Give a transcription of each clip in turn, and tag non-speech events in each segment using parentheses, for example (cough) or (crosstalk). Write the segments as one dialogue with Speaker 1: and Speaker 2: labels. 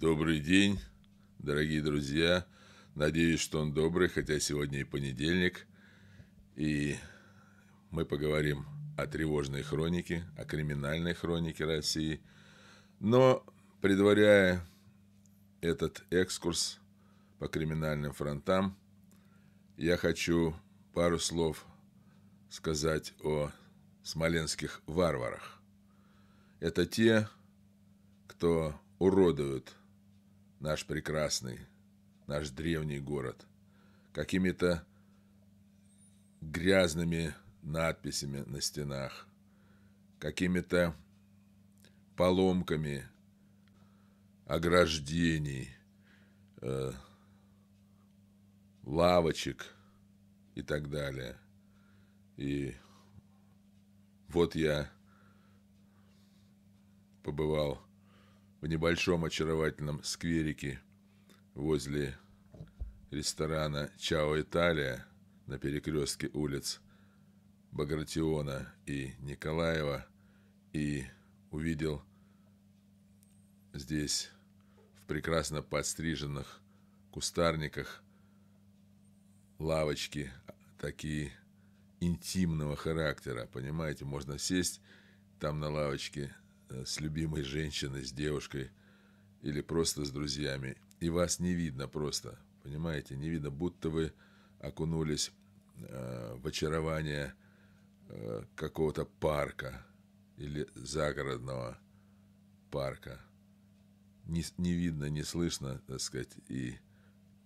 Speaker 1: Добрый день, дорогие друзья. Надеюсь, что он добрый, хотя сегодня и понедельник. И мы поговорим о тревожной хронике, о криминальной хронике России. Но, предваряя этот экскурс по криминальным фронтам, я хочу пару слов сказать о смоленских варварах. Это те, кто уродуют наш прекрасный, наш древний город, какими-то грязными надписями на стенах, какими-то поломками ограждений, э, лавочек и так далее. И вот я побывал в небольшом очаровательном скверике возле ресторана «Чао Италия» на перекрестке улиц Багратиона и Николаева и увидел здесь в прекрасно подстриженных кустарниках лавочки такие интимного характера, понимаете, можно сесть там на лавочке Э, с любимой женщиной, с девушкой или просто с друзьями, и вас не видно просто, понимаете, не видно, будто вы окунулись э, в очарование э, какого-то парка или загородного парка. Не, не видно, не слышно, так сказать, и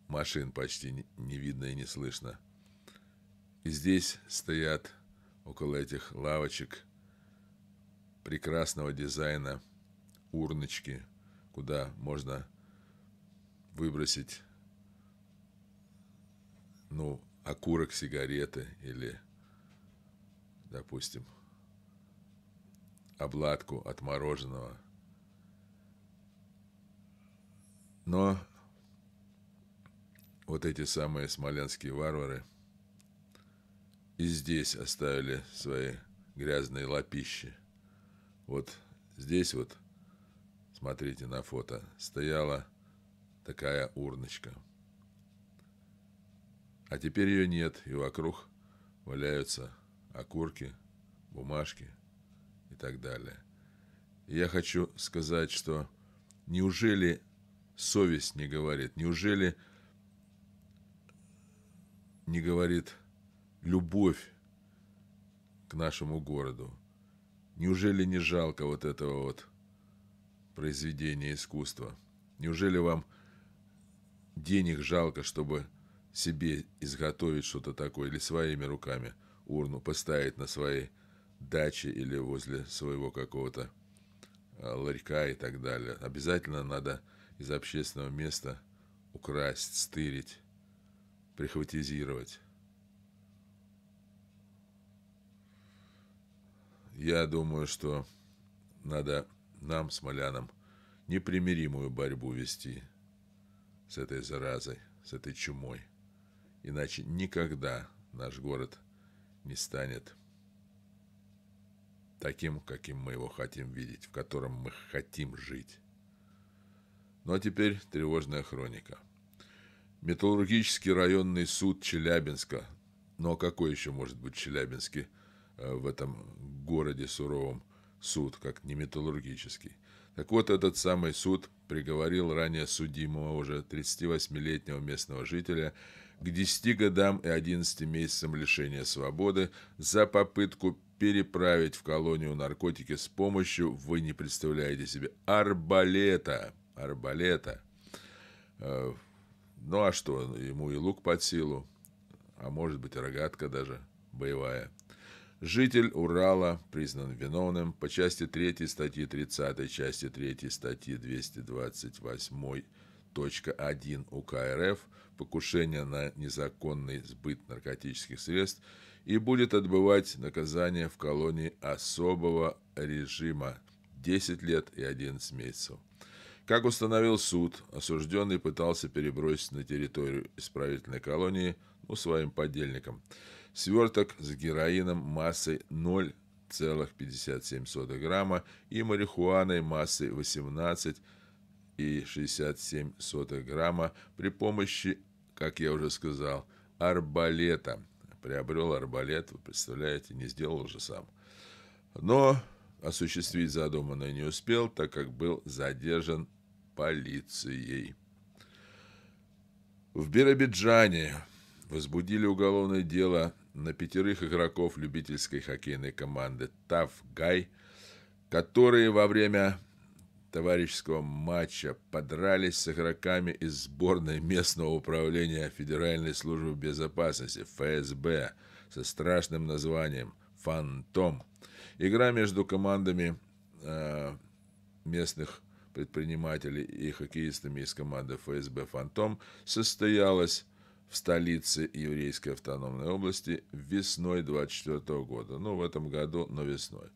Speaker 1: машин почти не, не видно и не слышно. И здесь стоят около этих лавочек – прекрасного дизайна урночки, куда можно выбросить ну, окурок сигареты или, допустим, обладку от мороженого. Но вот эти самые смоленские варвары и здесь оставили свои грязные лапищи – вот здесь вот, смотрите на фото, стояла такая урночка. А теперь ее нет, и вокруг валяются окурки, бумажки и так далее. И я хочу сказать, что неужели совесть не говорит, неужели не говорит любовь к нашему городу, Неужели не жалко вот этого вот произведения искусства? Неужели вам денег жалко, чтобы себе изготовить что-то такое или своими руками урну поставить на своей даче или возле своего какого-то э, ларька и так далее. Обязательно надо из общественного места украсть, стырить, прихватизировать. Я думаю, что надо нам, смолянам, непримиримую борьбу вести с этой заразой, с этой чумой. Иначе никогда наш город не станет таким, каким мы его хотим видеть, в котором мы хотим жить. Ну а теперь тревожная хроника. Металлургический районный суд Челябинска. Но ну, а какой еще может быть Челябинский Э, в этом городе суровом суд, как не металлургический. Так вот, этот самый суд приговорил ранее судимого уже 38-летнего местного жителя к 10 годам и 11 месяцам лишения свободы за попытку переправить в колонию наркотики с помощью, вы не представляете себе, арбалета. Арбалета. Э, ну а что, ему и лук под силу, а может быть рогатка даже боевая – Житель Урала признан виновным по части 3 статьи 30 части 3 статьи 228 точка 1 УК РФ покушение на незаконный сбыт наркотических средств и будет отбывать наказание в колонии особого режима 10 лет и 11 месяцев. Как установил суд, осужденный пытался перебросить на территорию исправительной колонии ну, своим подельникам сверток с героином массой 0,57 грамма и марихуаной массой 18,67 грамма при помощи, как я уже сказал, арбалета. Приобрел арбалет, вы представляете, не сделал уже сам. Но осуществить задуманное не успел, так как был задержан полицией. В Биробиджане возбудили уголовное дело на пятерых игроков любительской хоккейной команды Тав Гай», которые во время товарищеского матча подрались с игроками из сборной местного управления Федеральной службы безопасности ФСБ со страшным названием «Фантом». Игра между командами э, местных предпринимателей и хоккеистами из команды ФСБ «Фантом» состоялась в столице Еврейской автономной области весной 24 года. Ну, в этом году, но весной.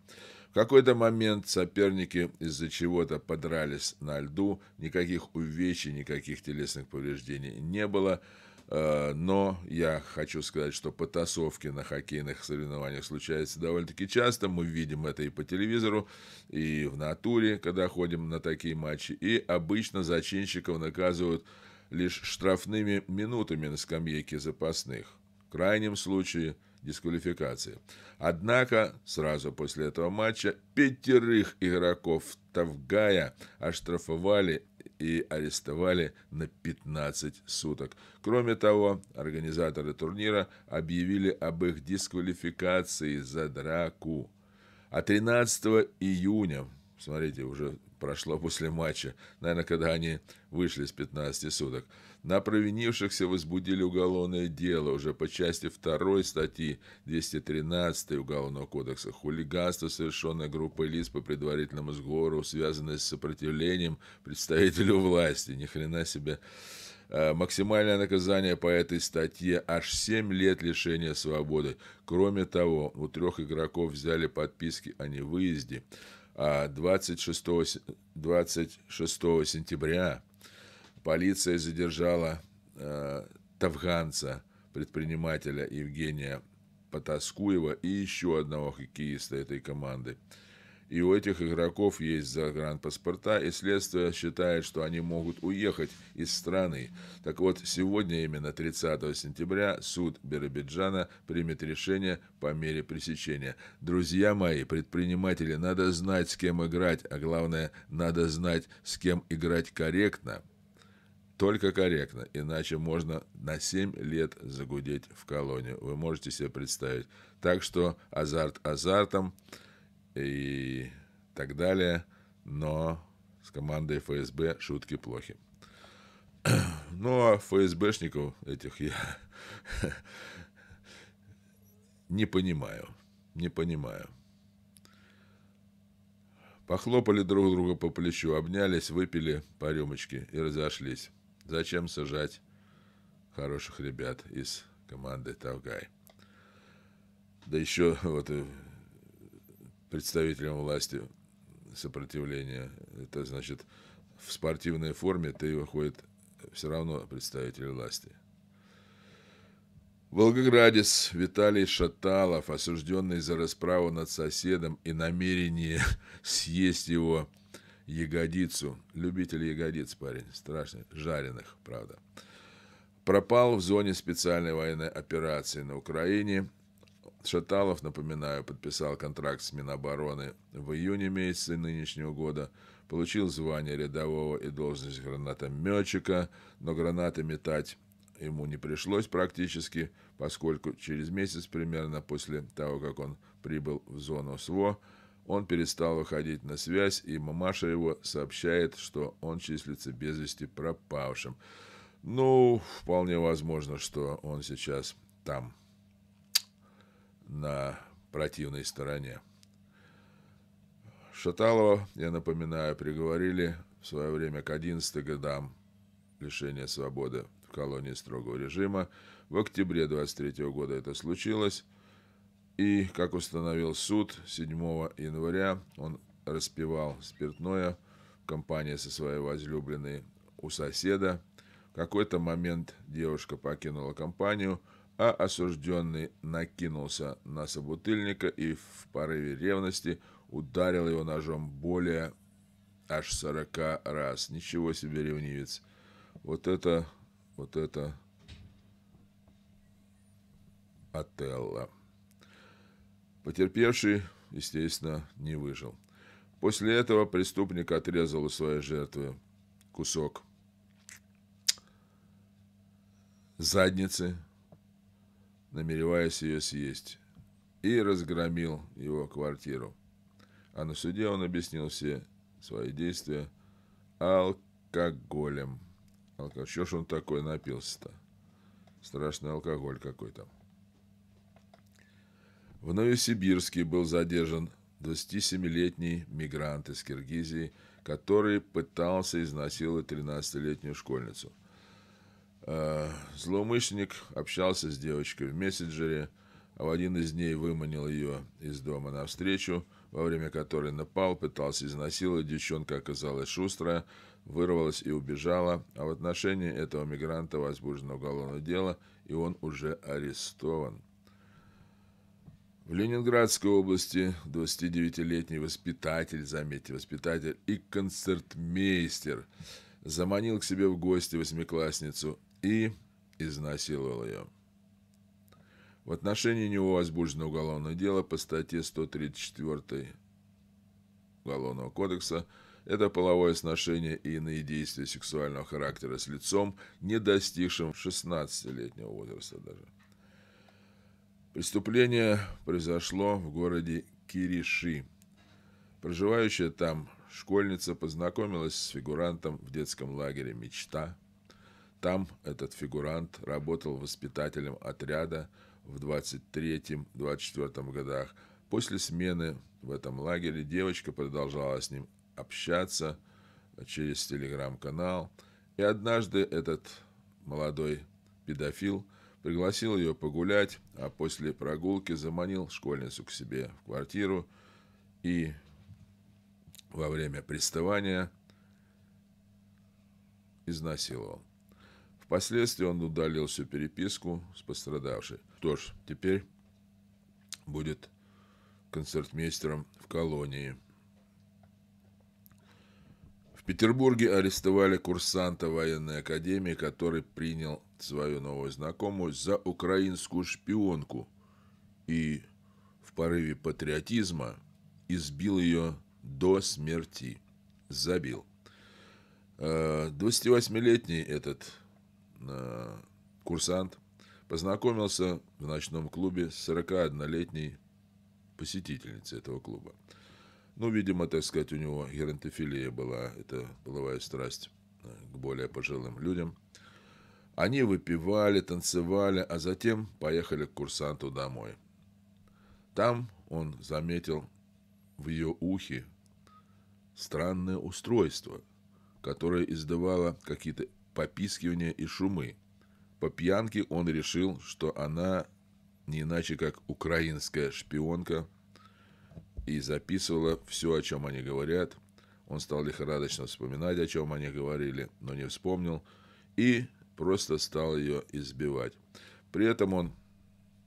Speaker 1: В какой-то момент соперники из-за чего-то подрались на льду, никаких увечий, никаких телесных повреждений не было, э, но я хочу сказать, что потасовки на хоккейных соревнованиях случаются довольно-таки часто, мы видим это и по телевизору, и в натуре, когда ходим на такие матчи, и обычно зачинщиков наказывают лишь штрафными минутами на скамейке запасных. В крайнем случае дисквалификации. Однако сразу после этого матча пятерых игроков Тавгая оштрафовали и арестовали на 15 суток. Кроме того, организаторы турнира объявили об их дисквалификации за драку. А 13 июня, смотрите, уже прошло после матча, наверное, когда они вышли с 15 суток. На провинившихся возбудили уголовное дело уже по части второй статьи 213 Уголовного кодекса «Хулиганство, совершенное группой лиц по предварительному сговору, связанное с сопротивлением представителю власти». Ни хрена себе. А, максимальное наказание по этой статье аж 7 лет лишения свободы. Кроме того, у трех игроков взяли подписки о невыезде. А 26, 26 сентября полиция задержала э, тавганца, предпринимателя Евгения Потаскуева и еще одного хоккеиста этой команды – и у этих игроков есть загранпаспорта, и следствие считает, что они могут уехать из страны. Так вот, сегодня, именно 30 сентября, суд Биробиджана примет решение по мере пресечения. Друзья мои, предприниматели, надо знать, с кем играть, а главное, надо знать, с кем играть корректно. Только корректно, иначе можно на 7 лет загудеть в колонию. Вы можете себе представить. Так что азарт азартом и так далее, но с командой ФСБ шутки плохи. (clears throat) Но ну, а ФСБшников этих я (laughs) не понимаю, не понимаю. Похлопали друг друга по плечу, обнялись, выпили по рюмочке и разошлись. Зачем сажать хороших ребят из команды Тавгай? Да еще вот э, представителем власти сопротивления. Это значит, в спортивной форме ты выходит все равно представитель власти. Волгоградец Виталий Шаталов, осужденный за расправу над соседом и намерение (laughs) съесть его ягодицу. Любитель ягодиц, парень, страшный, жареных, правда. Пропал в зоне специальной военной операции на Украине Шаталов, напоминаю, подписал контракт с Минобороны в июне месяце нынешнего года, получил звание рядового и должность гранатометчика, но гранаты метать ему не пришлось практически, поскольку через месяц примерно после того, как он прибыл в зону СВО, он перестал выходить на связь, и мамаша его сообщает, что он числится без вести пропавшим. Ну, вполне возможно, что он сейчас там на противной стороне. Шаталова, я напоминаю, приговорили в свое время к 11 годам лишения свободы в колонии строгого режима. В октябре 23 года это случилось. И, как установил суд, 7 января он распивал спиртное в компании со своей возлюбленной у соседа. В какой-то момент девушка покинула компанию – а осужденный накинулся на собутыльника и в порыве ревности ударил его ножом более аж сорока раз. Ничего себе ревнивец. Вот это, вот это Отелло. Потерпевший, естественно, не выжил. После этого преступник отрезал у своей жертвы кусок задницы, намереваясь ее съесть, и разгромил его квартиру. А на суде он объяснил все свои действия алкоголем. Алко... Что ж он такой напился-то? Страшный алкоголь какой-то. В Новосибирске был задержан 27-летний мигрант из Киргизии, который пытался изнасиловать 13-летнюю школьницу – Э, злоумышленник общался с девочкой в мессенджере, а в один из дней выманил ее из дома навстречу, во время которой напал, пытался изнасиловать. Девчонка оказалась шустрая, вырвалась и убежала, а в отношении этого мигранта возбуждено уголовное дело, и он уже арестован. В Ленинградской области 29-летний воспитатель, заметьте, воспитатель и концертмейстер заманил к себе в гости восьмиклассницу и изнасиловал ее. В отношении него возбуждено уголовное дело по статье 134 Уголовного кодекса это половое сношение и иные действия сексуального характера с лицом, не достигшим 16-летнего возраста даже. Преступление произошло в городе Кириши. Проживающая там школьница познакомилась с фигурантом в детском лагере «Мечта», там этот фигурант работал воспитателем отряда в 23-24 годах. После смены в этом лагере девочка продолжала с ним общаться через телеграм-канал. И однажды этот молодой педофил пригласил ее погулять, а после прогулки заманил школьницу к себе в квартиру и во время приставания изнасиловал. Впоследствии он удалил всю переписку с пострадавшей. Что ж, теперь будет концертмейстером в колонии. В Петербурге арестовали курсанта военной академии, который принял свою новую знакомую за украинскую шпионку и в порыве патриотизма избил ее до смерти. Забил. 28-летний э, этот Э, курсант, познакомился в ночном клубе с 41-летней посетительницей этого клуба. Ну, видимо, так сказать, у него геронтофилия была, это половая страсть э, к более пожилым людям. Они выпивали, танцевали, а затем поехали к курсанту домой. Там он заметил в ее ухе странное устройство, которое издавало какие-то попискивания и шумы. По пьянке он решил, что она не иначе как украинская шпионка и записывала все, о чем они говорят. Он стал лихорадочно вспоминать, о чем они говорили, но не вспомнил и просто стал ее избивать. При этом он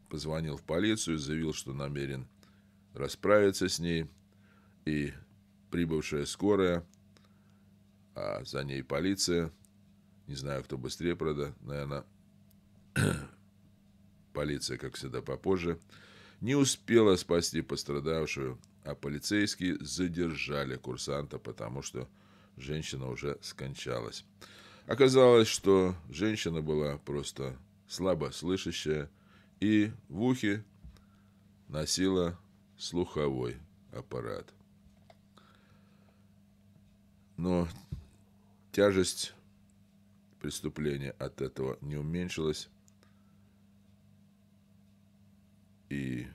Speaker 1: позвонил в полицию, заявил, что намерен расправиться с ней, и прибывшая скорая, а за ней полиция – не знаю, кто быстрее, правда, наверное, (clears throat) полиция, как всегда, попозже, не успела спасти пострадавшую, а полицейские задержали курсанта, потому что женщина уже скончалась. Оказалось, что женщина была просто слабослышащая и в ухе носила слуховой аппарат. Но тяжесть преступления от этого не уменьшилось, и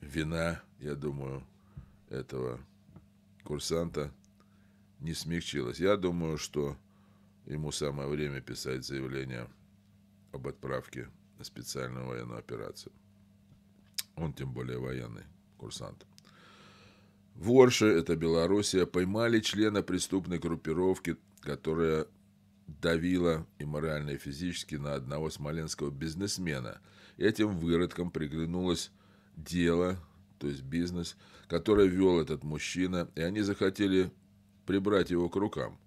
Speaker 1: вина, я думаю, этого курсанта не смягчилась. Я думаю, что ему самое время писать заявление об отправке на специальную военную операцию. Он тем более военный курсант. В Орше, это Белоруссия, поймали члена преступной группировки, которая давила и морально, и физически на одного смоленского бизнесмена. Этим выродком приглянулось дело, то есть бизнес, который вел этот мужчина, и они захотели прибрать его к рукам.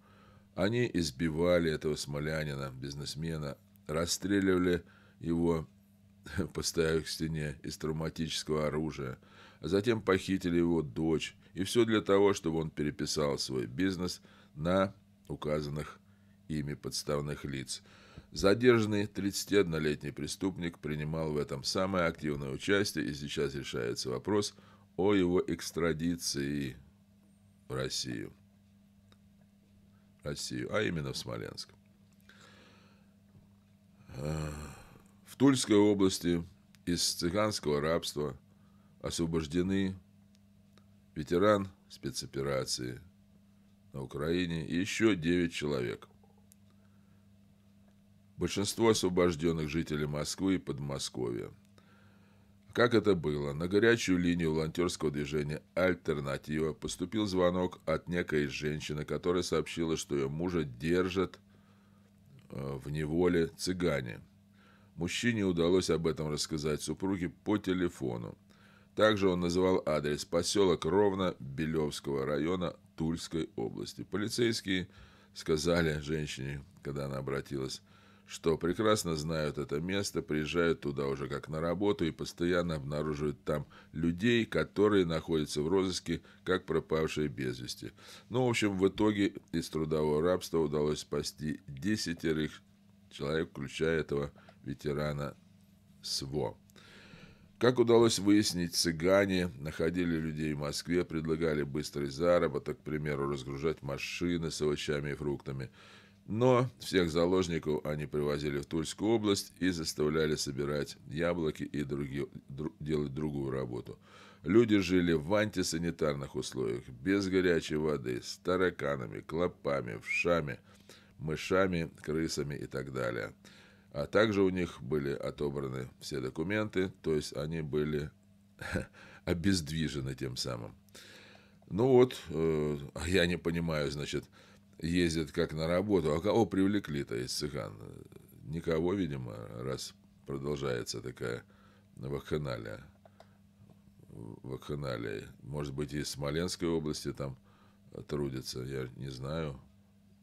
Speaker 1: Они избивали этого смолянина, бизнесмена, расстреливали его, (laughs) поставив к стене из травматического оружия, а затем похитили его дочь, и все для того, чтобы он переписал свой бизнес на указанных ими подставных лиц. Задержанный 31-летний преступник принимал в этом самое активное участие, и сейчас решается вопрос о его экстрадиции в Россию. Россию, а именно в Смоленск. Э, в Тульской области из цыганского рабства освобождены ветеран спецоперации на Украине и еще 9 человек – большинство освобожденных жителей Москвы и Подмосковья. Как это было? На горячую линию волонтерского движения «Альтернатива» поступил звонок от некой женщины, которая сообщила, что ее мужа держат э, в неволе цыгане. Мужчине удалось об этом рассказать супруге по телефону. Также он называл адрес поселок Ровно Белевского района Тульской области. Полицейские сказали женщине, когда она обратилась, что прекрасно знают это место, приезжают туда уже как на работу и постоянно обнаруживают там людей, которые находятся в розыске, как пропавшие без вести. Ну, в общем, в итоге из трудового рабства удалось спасти десятерых человек, включая этого ветерана СВО. Как удалось выяснить, цыгане находили людей в Москве, предлагали быстрый заработок, к примеру, разгружать машины с овощами и фруктами – но всех заложников они привозили в Тульскую область и заставляли собирать яблоки и другие, дру, делать другую работу. Люди жили в антисанитарных условиях, без горячей воды, с тараканами, клопами, вшами, мышами, крысами и так далее. А также у них были отобраны все документы, то есть они были (laughs) обездвижены тем самым. Ну вот, э, я не понимаю, значит, ездят как на работу. А кого привлекли-то из цыган? Никого, видимо, раз продолжается такая вакханалия. Вакханалия. Может быть, из Смоленской области там трудятся, я не знаю.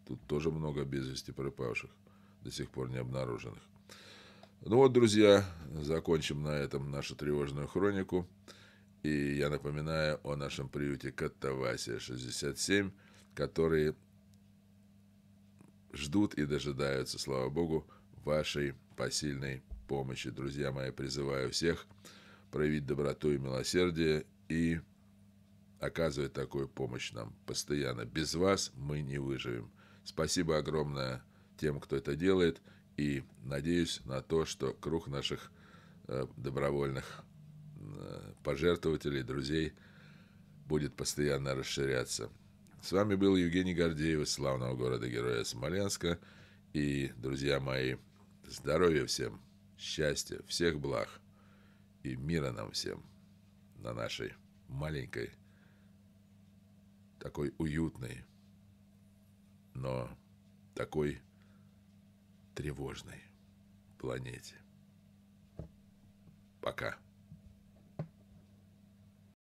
Speaker 1: Тут тоже много без вести пропавших, до сих пор не обнаруженных. Ну вот, друзья, закончим на этом нашу тревожную хронику. И я напоминаю о нашем приюте Каттавасия 67, который ждут и дожидаются, слава Богу, вашей посильной помощи. Друзья мои, призываю всех проявить доброту и милосердие и оказывать такую помощь нам постоянно. Без вас мы не выживем. Спасибо огромное тем, кто это делает, и надеюсь на то, что круг наших э, добровольных э, пожертвователей, друзей будет постоянно расширяться. С вами был Евгений Гордеев из славного города-героя Смоленска. И, друзья мои, здоровья всем, счастья, всех благ и мира нам всем на нашей маленькой, такой уютной, но такой тревожной планете. Пока.